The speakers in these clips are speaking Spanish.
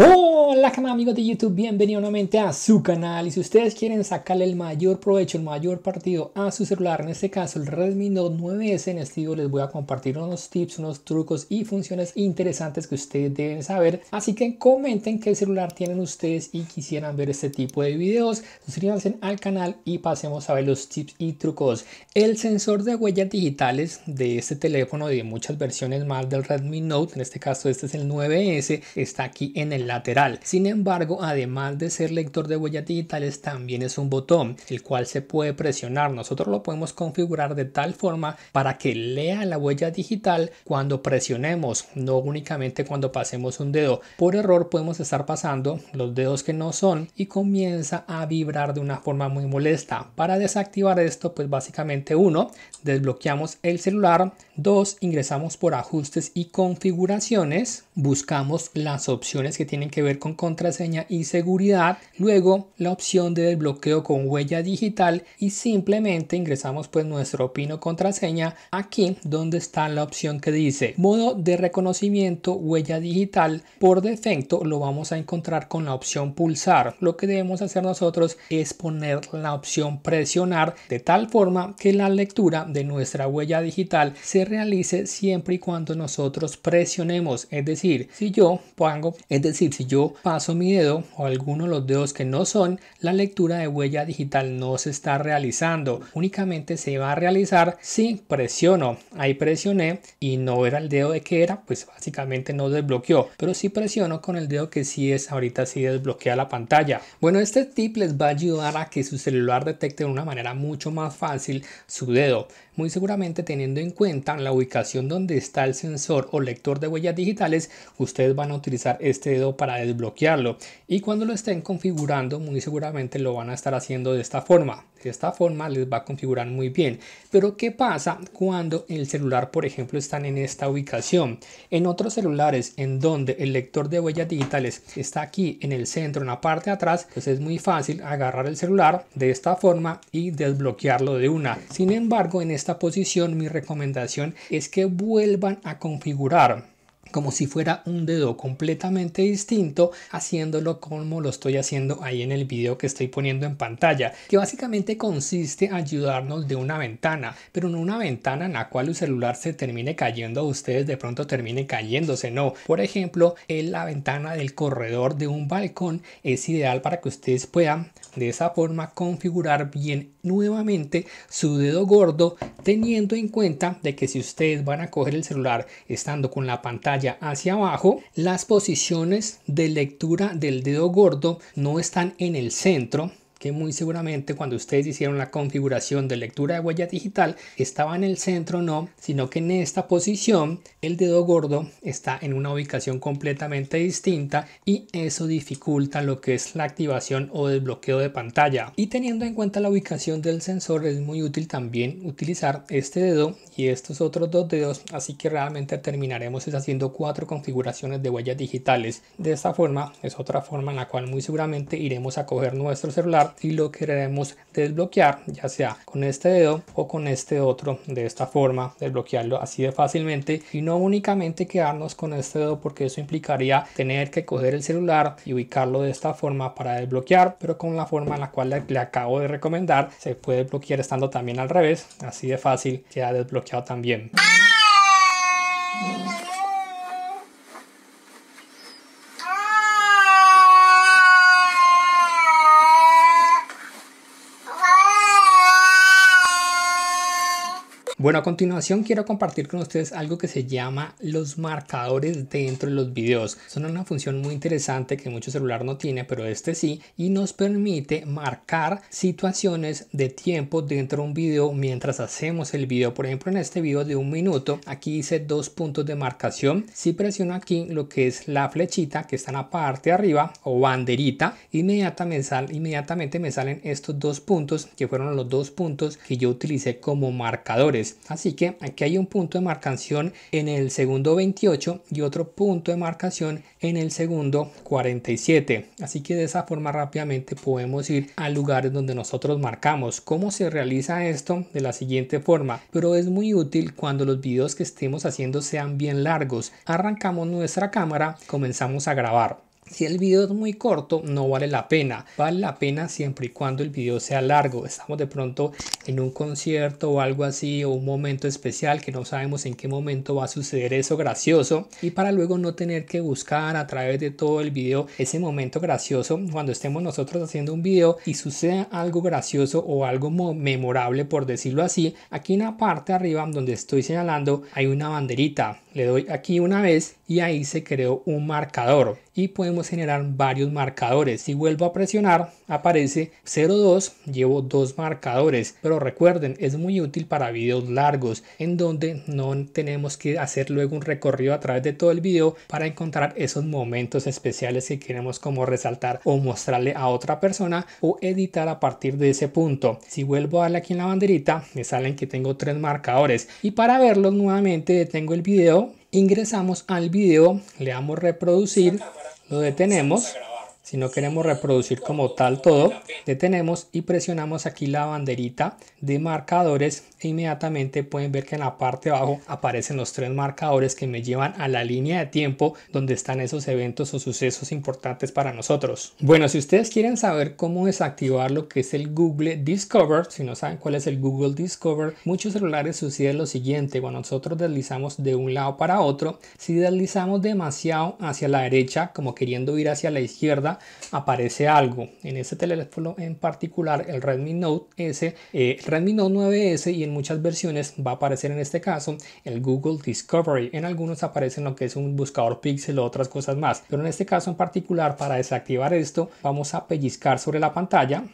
Oh! Hola, amigos de YouTube? Bienvenidos nuevamente a su canal. Y si ustedes quieren sacarle el mayor provecho, el mayor partido a su celular, en este caso el Redmi Note 9S, en este video les voy a compartir unos tips, unos trucos y funciones interesantes que ustedes deben saber. Así que comenten qué celular tienen ustedes y quisieran ver este tipo de videos. Suscríbanse al canal y pasemos a ver los tips y trucos. El sensor de huellas digitales de este teléfono y de muchas versiones más del Redmi Note, en este caso este es el 9S, está aquí en el lateral. Sin embargo, además de ser lector de huellas digitales, también es un botón, el cual se puede presionar. Nosotros lo podemos configurar de tal forma para que lea la huella digital cuando presionemos, no únicamente cuando pasemos un dedo. Por error podemos estar pasando los dedos que no son y comienza a vibrar de una forma muy molesta. Para desactivar esto, pues básicamente uno, desbloqueamos el celular, dos, ingresamos por ajustes y configuraciones, buscamos las opciones que tienen que ver con contraseña y seguridad, luego la opción de desbloqueo con huella digital y simplemente ingresamos pues nuestro PIN o contraseña aquí donde está la opción que dice modo de reconocimiento huella digital. Por defecto lo vamos a encontrar con la opción pulsar. Lo que debemos hacer nosotros es poner la opción presionar de tal forma que la lectura de nuestra huella digital se realice siempre y cuando nosotros presionemos. Es decir, si yo pongo, es decir, si yo paso mi dedo o alguno de los dedos que no son, la lectura de huella digital no se está realizando. Únicamente se va a realizar si presiono. Ahí presioné y no era el dedo de que era, pues básicamente no desbloqueó. Pero si presiono con el dedo que sí es, ahorita sí desbloquea la pantalla. Bueno, este tip les va a ayudar a que su celular detecte de una manera mucho más fácil su dedo. Muy seguramente teniendo en cuenta la ubicación donde está el sensor o lector de huellas digitales, ustedes van a utilizar este dedo para desbloquear y cuando lo estén configurando, muy seguramente lo van a estar haciendo de esta forma. De esta forma les va a configurar muy bien. Pero ¿qué pasa cuando el celular, por ejemplo, están en esta ubicación? En otros celulares en donde el lector de huellas digitales está aquí en el centro, en la parte de atrás, pues es muy fácil agarrar el celular de esta forma y desbloquearlo de una. Sin embargo, en esta posición mi recomendación es que vuelvan a configurar como si fuera un dedo completamente distinto haciéndolo como lo estoy haciendo ahí en el video que estoy poniendo en pantalla que básicamente consiste en ayudarnos de una ventana pero no una ventana en la cual el celular se termine cayendo a ustedes de pronto termine cayéndose no por ejemplo en la ventana del corredor de un balcón es ideal para que ustedes puedan de esa forma configurar bien nuevamente su dedo gordo teniendo en cuenta de que si ustedes van a coger el celular estando con la pantalla hacia abajo, las posiciones de lectura del dedo gordo no están en el centro que muy seguramente cuando ustedes hicieron la configuración de lectura de huella digital estaba en el centro no, sino que en esta posición el dedo gordo está en una ubicación completamente distinta y eso dificulta lo que es la activación o desbloqueo de pantalla. Y teniendo en cuenta la ubicación del sensor es muy útil también utilizar este dedo y estos otros dos dedos, así que realmente terminaremos haciendo cuatro configuraciones de huellas digitales. De esta forma es otra forma en la cual muy seguramente iremos a coger nuestro celular y lo queremos desbloquear ya sea con este dedo o con este otro de esta forma desbloquearlo así de fácilmente y no únicamente quedarnos con este dedo porque eso implicaría tener que coger el celular y ubicarlo de esta forma para desbloquear pero con la forma en la cual le acabo de recomendar se puede desbloquear estando también al revés así de fácil queda desbloqueado también Bueno, a continuación quiero compartir con ustedes algo que se llama los marcadores dentro de los videos. Son una función muy interesante que mucho celular no tiene, pero este sí, y nos permite marcar situaciones de tiempo dentro de un video mientras hacemos el video. Por ejemplo, en este video de un minuto, aquí hice dos puntos de marcación. Si presiono aquí lo que es la flechita que está en la parte de arriba o banderita, inmediatamente, inmediatamente me salen estos dos puntos que fueron los dos puntos que yo utilicé como marcadores así que aquí hay un punto de marcación en el segundo 28 y otro punto de marcación en el segundo 47. Así que de esa forma rápidamente podemos ir a lugares donde nosotros marcamos. ¿Cómo se realiza esto? De la siguiente forma, pero es muy útil cuando los videos que estemos haciendo sean bien largos. Arrancamos nuestra cámara, comenzamos a grabar. Si el video es muy corto, no vale la pena. Vale la pena siempre y cuando el video sea largo. Estamos de pronto en un concierto o algo así, o un momento especial que no sabemos en qué momento va a suceder eso gracioso. Y para luego no tener que buscar a través de todo el video ese momento gracioso cuando estemos nosotros haciendo un video y suceda algo gracioso o algo memorable, por decirlo así. Aquí en la parte arriba donde estoy señalando hay una banderita. Le doy aquí una vez y ahí se creó un marcador y podemos generar varios marcadores. Si vuelvo a presionar, aparece 02 llevo dos marcadores, pero recuerden, es muy útil para videos largos en donde no tenemos que hacer luego un recorrido a través de todo el video para encontrar esos momentos especiales que queremos como resaltar o mostrarle a otra persona o editar a partir de ese punto. Si vuelvo a darle aquí en la banderita, me salen que tengo tres marcadores y para verlos nuevamente detengo el video, ingresamos al video, le damos reproducir, lo detenemos si no queremos reproducir como tal todo, detenemos y presionamos aquí la banderita de marcadores e inmediatamente pueden ver que en la parte de abajo aparecen los tres marcadores que me llevan a la línea de tiempo donde están esos eventos o sucesos importantes para nosotros. Bueno, si ustedes quieren saber cómo desactivar lo que es el Google Discover, si no saben cuál es el Google Discover, muchos celulares suceden lo siguiente, cuando nosotros deslizamos de un lado para otro, si deslizamos demasiado hacia la derecha como queriendo ir hacia la izquierda, Aparece algo. En este teléfono en particular, el Redmi Note S, el eh, Redmi Note 9S y en muchas versiones va a aparecer en este caso el Google Discovery. En algunos aparecen lo que es un buscador Pixel o otras cosas más. Pero en este caso en particular, para desactivar esto, vamos a pellizcar sobre la pantalla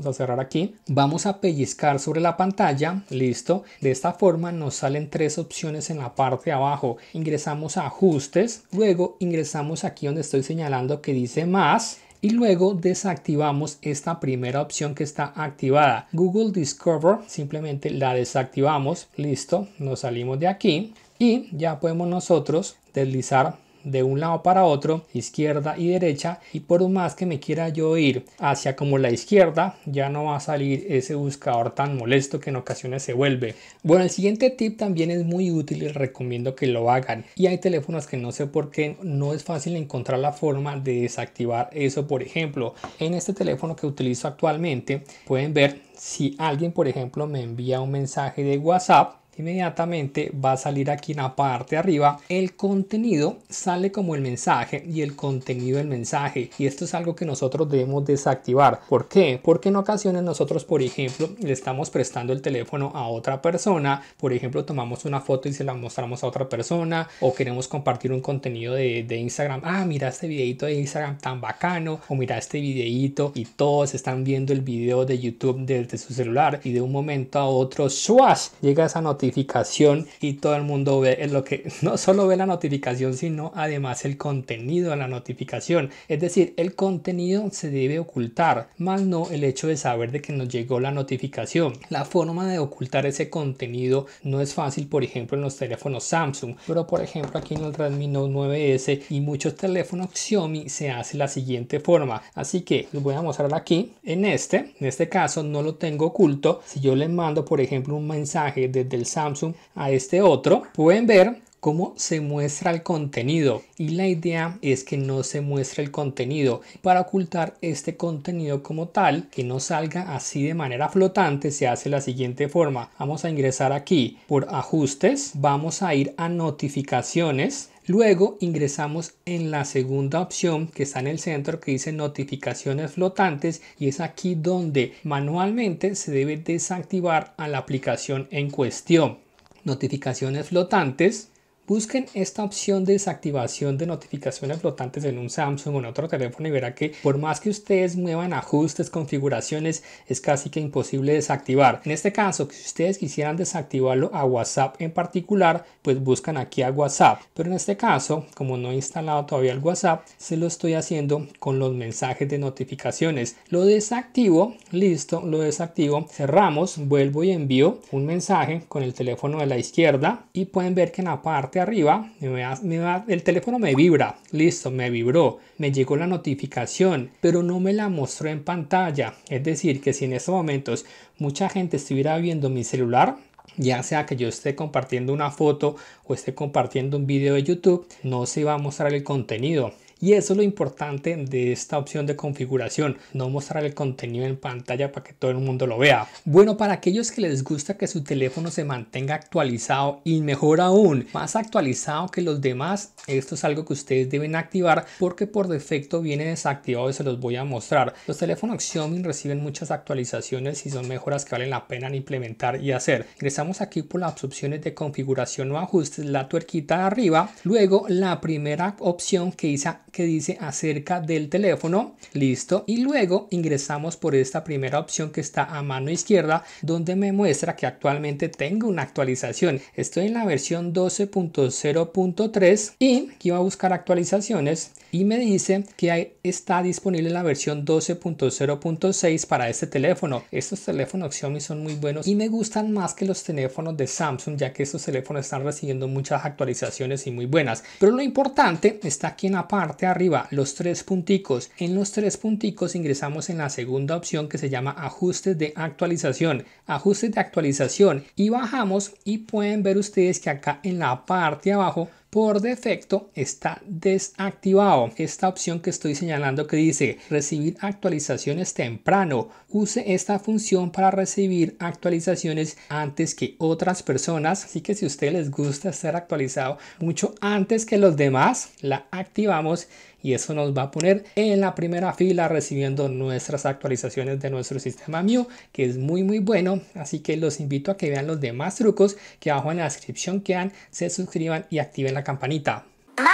Vamos a cerrar aquí. Vamos a pellizcar sobre la pantalla. Listo. De esta forma nos salen tres opciones en la parte de abajo. Ingresamos a ajustes. Luego ingresamos aquí donde estoy señalando que dice más y luego desactivamos esta primera opción que está activada. Google Discover, simplemente la desactivamos, listo, nos salimos de aquí y ya podemos nosotros deslizar de un lado para otro, izquierda y derecha, y por más que me quiera yo ir hacia como la izquierda, ya no va a salir ese buscador tan molesto que en ocasiones se vuelve. Bueno, el siguiente tip también es muy útil y recomiendo que lo hagan. Y hay teléfonos que no sé por qué no es fácil encontrar la forma de desactivar eso. Por ejemplo, en este teléfono que utilizo actualmente, pueden ver si alguien, por ejemplo, me envía un mensaje de WhatsApp inmediatamente va a salir aquí en la parte de arriba el contenido sale como el mensaje y el contenido del mensaje y esto es algo que nosotros debemos desactivar ¿por qué? porque en ocasiones nosotros por ejemplo le estamos prestando el teléfono a otra persona por ejemplo tomamos una foto y se la mostramos a otra persona o queremos compartir un contenido de, Instagram ah mira este videito de Instagram tan bacano o mira este videito y todos están viendo el video de YouTube desde su celular y de un momento a otro swash llega esa noticia notificación y todo el mundo ve es lo que no solo ve la notificación, sino además el contenido de la notificación. Es decir, el contenido se debe ocultar, más no el hecho de saber de que nos llegó la notificación. La forma de ocultar ese contenido no es fácil, por ejemplo, en los teléfonos Samsung, pero por ejemplo aquí en el Redmi Note 9S y muchos teléfonos Xiaomi se hace la siguiente forma. Así que les voy a mostrar aquí en este, en este caso no lo tengo oculto. Si yo le mando, por ejemplo, un mensaje desde el Samsung a este otro, pueden ver cómo se muestra el contenido y la idea es que no se muestre el contenido para ocultar este contenido como tal que no salga así de manera flotante se hace la siguiente forma vamos a ingresar aquí por ajustes vamos a ir a notificaciones Luego ingresamos en la segunda opción que está en el centro que dice notificaciones flotantes y es aquí donde manualmente se debe desactivar a la aplicación en cuestión. Notificaciones flotantes Busquen esta opción de desactivación de notificaciones flotantes en un Samsung o en otro teléfono y verá que por más que ustedes muevan ajustes, configuraciones, es casi que imposible desactivar. En este caso, si ustedes quisieran desactivarlo a WhatsApp en particular, pues buscan aquí a WhatsApp. Pero en este caso, como no he instalado todavía el WhatsApp, se lo estoy haciendo con los mensajes de notificaciones. Lo desactivo, listo, lo desactivo, cerramos, vuelvo y envío un mensaje con el teléfono de la izquierda y pueden ver que en la parte arriba, el teléfono me vibra, listo, me vibró, me llegó la notificación, pero no me la mostró en pantalla. Es decir, que si en estos momentos mucha gente estuviera viendo mi celular, ya sea que yo esté compartiendo una foto o esté compartiendo un video de YouTube, no se va a mostrar el contenido. Y eso es lo importante de esta opción de configuración, no mostrar el contenido en pantalla para que todo el mundo lo vea. Bueno, para aquellos que les gusta que su teléfono se mantenga actualizado y mejor aún, más actualizado que los demás, esto es algo que ustedes deben activar porque por defecto viene desactivado y se los voy a mostrar. Los teléfonos Xiaomi reciben muchas actualizaciones y son mejoras que valen la pena implementar y hacer. Ingresamos aquí por las opciones de configuración o ajustes, la tuerquita de arriba, luego la primera opción que dice que dice acerca del teléfono. Listo. Y luego ingresamos por esta primera opción que está a mano izquierda donde me muestra que actualmente tengo una actualización. Estoy en la versión 12.0.3 y aquí va a buscar actualizaciones y me dice que está disponible la versión 12.0.6 para este teléfono. Estos teléfonos Xiaomi son muy buenos y me gustan más que los teléfonos de Samsung ya que estos teléfonos están recibiendo muchas actualizaciones y muy buenas. Pero lo importante está aquí en la arriba los tres punticos. En los tres punticos ingresamos en la segunda opción que se llama ajustes de actualización. Ajustes de actualización y bajamos y pueden ver ustedes que acá en la parte de abajo por defecto está desactivado. Esta opción que estoy señalando que dice recibir actualizaciones temprano. Use esta función para recibir actualizaciones antes que otras personas. Así que si a ustedes les gusta estar actualizado mucho antes que los demás, la activamos y eso nos va a poner en la primera fila recibiendo nuestras actualizaciones de nuestro sistema Mew que es muy muy bueno así que los invito a que vean los demás trucos que abajo en la descripción quedan se suscriban y activen la campanita mamá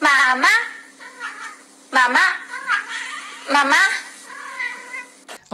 mamá mamá mamá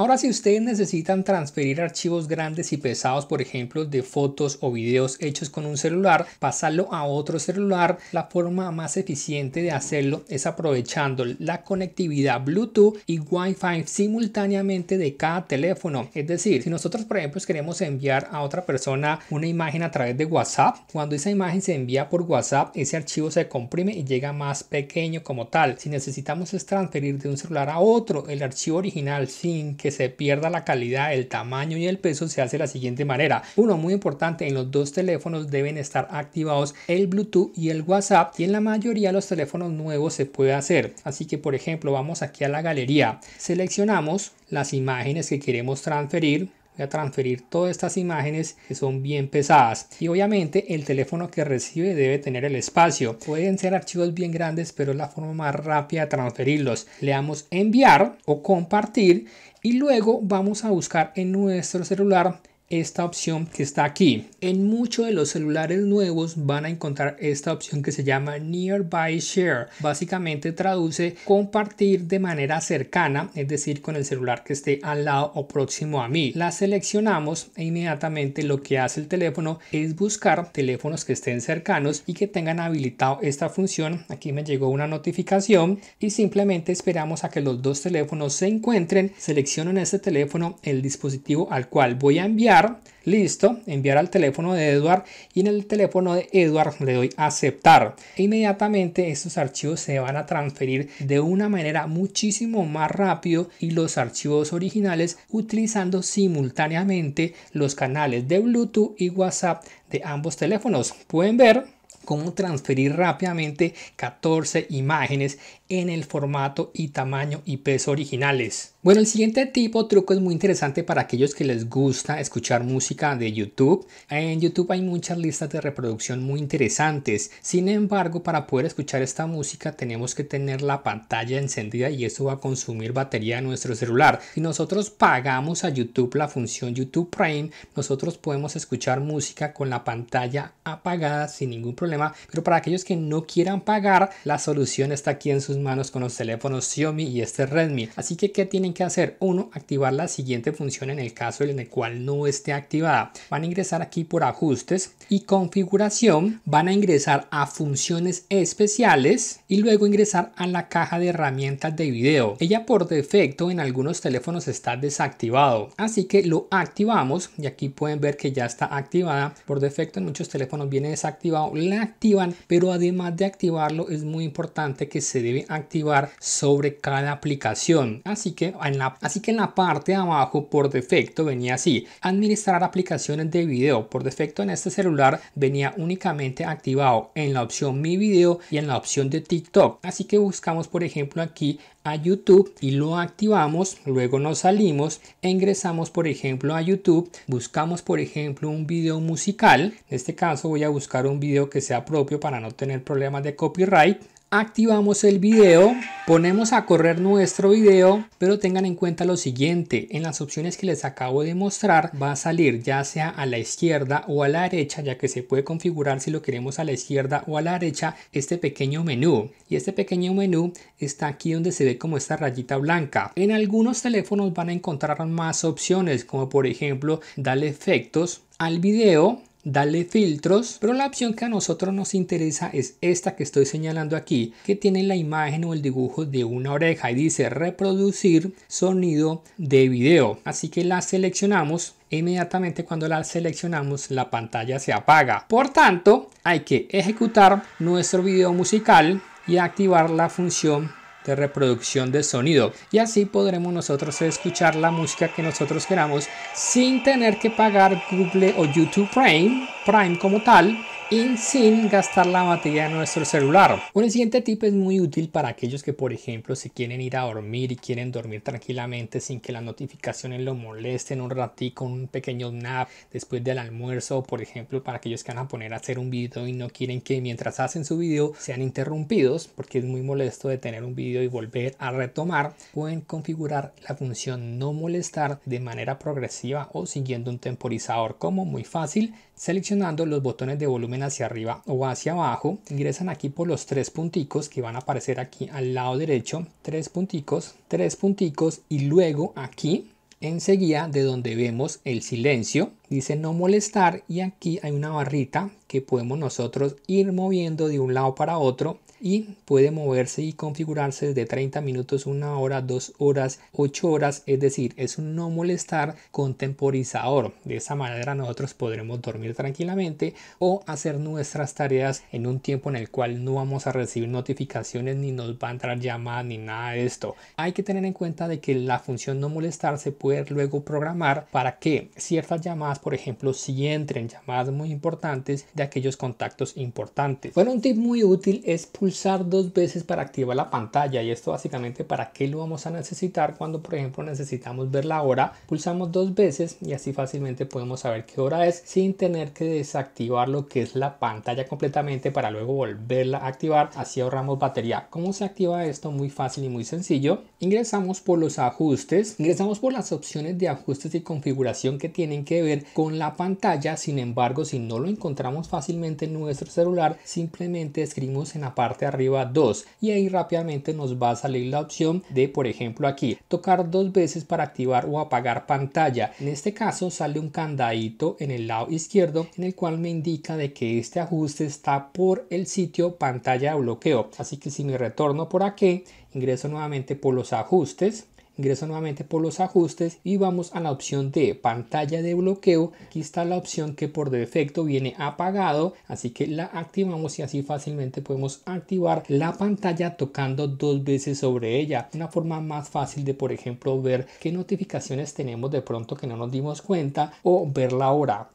Ahora si ustedes necesitan transferir archivos grandes y pesados, por ejemplo, de fotos o videos hechos con un celular, pasarlo a otro celular, la forma más eficiente de hacerlo es aprovechando la conectividad Bluetooth y Wi-Fi simultáneamente de cada teléfono. Es decir, si nosotros, por ejemplo, queremos enviar a otra persona una imagen a través de WhatsApp, cuando esa imagen se envía por WhatsApp, ese archivo se comprime y llega más pequeño como tal. Si necesitamos es transferir de un celular a otro el archivo original sin que se pierda la calidad, el tamaño y el peso se hace de la siguiente manera. Uno muy importante, en los dos teléfonos deben estar activados el Bluetooth y el WhatsApp y en la mayoría de los teléfonos nuevos se puede hacer. Así que por ejemplo vamos aquí a la galería, seleccionamos las imágenes que queremos transferir, voy a transferir todas estas imágenes que son bien pesadas y obviamente el teléfono que recibe debe tener el espacio pueden ser archivos bien grandes pero es la forma más rápida de transferirlos le damos enviar o compartir y luego vamos a buscar en nuestro celular esta opción que está aquí. En muchos de los celulares nuevos van a encontrar esta opción que se llama Nearby Share. Básicamente traduce compartir de manera cercana, es decir, con el celular que esté al lado o próximo a mí. La seleccionamos e inmediatamente lo que hace el teléfono es buscar teléfonos que estén cercanos y que tengan habilitado esta función. Aquí me llegó una notificación y simplemente esperamos a que los dos teléfonos se encuentren. Selecciono en este teléfono el dispositivo al cual voy a enviar Listo, enviar al teléfono de Edward y en el teléfono de Edward le doy aceptar. inmediatamente estos archivos se van a transferir de una manera muchísimo más rápido y los archivos originales utilizando simultáneamente los canales de Bluetooth y WhatsApp de ambos teléfonos. Pueden ver cómo transferir rápidamente 14 imágenes en el formato y tamaño y peso originales. Bueno, el siguiente tipo truco es muy interesante para aquellos que les gusta escuchar música de YouTube. En YouTube hay muchas listas de reproducción muy interesantes. Sin embargo, para poder escuchar esta música tenemos que tener la pantalla encendida y eso va a consumir batería de nuestro celular. Si nosotros pagamos a YouTube la función YouTube Prime, nosotros podemos escuchar música con la pantalla apagada sin ningún problema. Pero para aquellos que no quieran pagar, la solución está aquí en sus manos con los teléfonos Xiaomi y este Redmi. Así que, ¿qué tienen que hacer? Uno, activar la siguiente función en el caso en el cual no esté activada. Van a ingresar aquí por ajustes y configuración. Van a ingresar a funciones especiales y luego ingresar a la caja de herramientas de video. Ella por defecto en algunos teléfonos está desactivado. Así que lo activamos y aquí pueden ver que ya está activada. Por defecto en muchos teléfonos viene desactivado. La activan, pero además de activarlo es muy importante que se debe activar sobre cada aplicación. Así que en la, así que en la parte de abajo por defecto venía así, administrar aplicaciones de video. Por defecto en este celular venía únicamente activado en la opción mi video y en la opción de TikTok. Así que buscamos por ejemplo aquí a YouTube y lo activamos, luego nos salimos ingresamos por ejemplo a YouTube, buscamos por ejemplo un video musical, en este caso voy a buscar un video que sea propio para no tener problemas de copyright, activamos el video, ponemos a correr nuestro video, pero tengan en cuenta lo siguiente, en las opciones que les acabo de mostrar va a salir ya sea a la izquierda o a la derecha, ya que se puede configurar si lo queremos a la izquierda o a la derecha este pequeño menú. Y este pequeño menú está aquí donde se ve como esta rayita blanca. En algunos teléfonos van a encontrar más opciones, como por ejemplo darle efectos al video dale filtros, pero la opción que a nosotros nos interesa es esta que estoy señalando aquí, que tiene la imagen o el dibujo de una oreja y dice reproducir sonido de video. Así que la seleccionamos inmediatamente cuando la seleccionamos la pantalla se apaga. Por tanto, hay que ejecutar nuestro video musical y activar la función de reproducción de sonido y así podremos nosotros escuchar la música que nosotros queramos sin tener que pagar Google o YouTube Prime, Prime como tal y sin gastar la batería de nuestro celular. Un siguiente tip es muy útil para aquellos que, por ejemplo, se quieren ir a dormir y quieren dormir tranquilamente sin que las notificaciones lo molesten un ratico, un pequeño nap después del almuerzo, por ejemplo, para aquellos que van a poner a hacer un video y no quieren que mientras hacen su video sean interrumpidos, porque es muy molesto de tener un video y volver a retomar, pueden configurar la función no molestar de manera progresiva o siguiendo un temporizador como muy fácil, seleccionando los botones de volumen hacia arriba o hacia abajo, ingresan aquí por los tres punticos que van a aparecer aquí al lado derecho, tres punticos, tres punticos y luego aquí enseguida de donde vemos el silencio dice no molestar y aquí hay una barrita que podemos nosotros ir moviendo de un lado para otro y puede moverse y configurarse desde 30 minutos, una hora, dos horas, ocho horas, es decir, es un no molestar con temporizador. De esa manera nosotros podremos dormir tranquilamente o hacer nuestras tareas en un tiempo en el cual no vamos a recibir notificaciones ni nos va a entrar llamadas ni nada de esto. Hay que tener en cuenta de que la función no molestar se puede luego programar para que ciertas llamadas por ejemplo, si entren llamadas muy importantes de aquellos contactos importantes. Bueno, un tip muy útil es pulsar dos veces para activar la pantalla y esto básicamente para qué lo vamos a necesitar cuando, por ejemplo, necesitamos ver la hora. Pulsamos dos veces y así fácilmente podemos saber qué hora es sin tener que desactivar lo que es la pantalla completamente para luego volverla a activar. Así ahorramos batería. ¿Cómo se activa esto? Muy fácil y muy sencillo. Ingresamos por los ajustes, ingresamos por las opciones de ajustes y configuración que tienen que ver con la pantalla, sin embargo, si no lo encontramos fácilmente en nuestro celular, simplemente escribimos en la parte de arriba 2 y ahí rápidamente nos va a salir la opción de, por ejemplo, aquí, tocar dos veces para activar o apagar pantalla. En este caso sale un candadito en el lado izquierdo en el cual me indica de que este ajuste está por el sitio pantalla de bloqueo. Así que si me retorno por aquí, ingreso nuevamente por los ajustes ingreso nuevamente por los ajustes y vamos a la opción de pantalla de bloqueo aquí está la opción que por defecto viene apagado así que la activamos y así fácilmente podemos activar la pantalla tocando dos veces sobre ella una forma más fácil de por ejemplo ver qué notificaciones tenemos de pronto que no nos dimos cuenta o ver la hora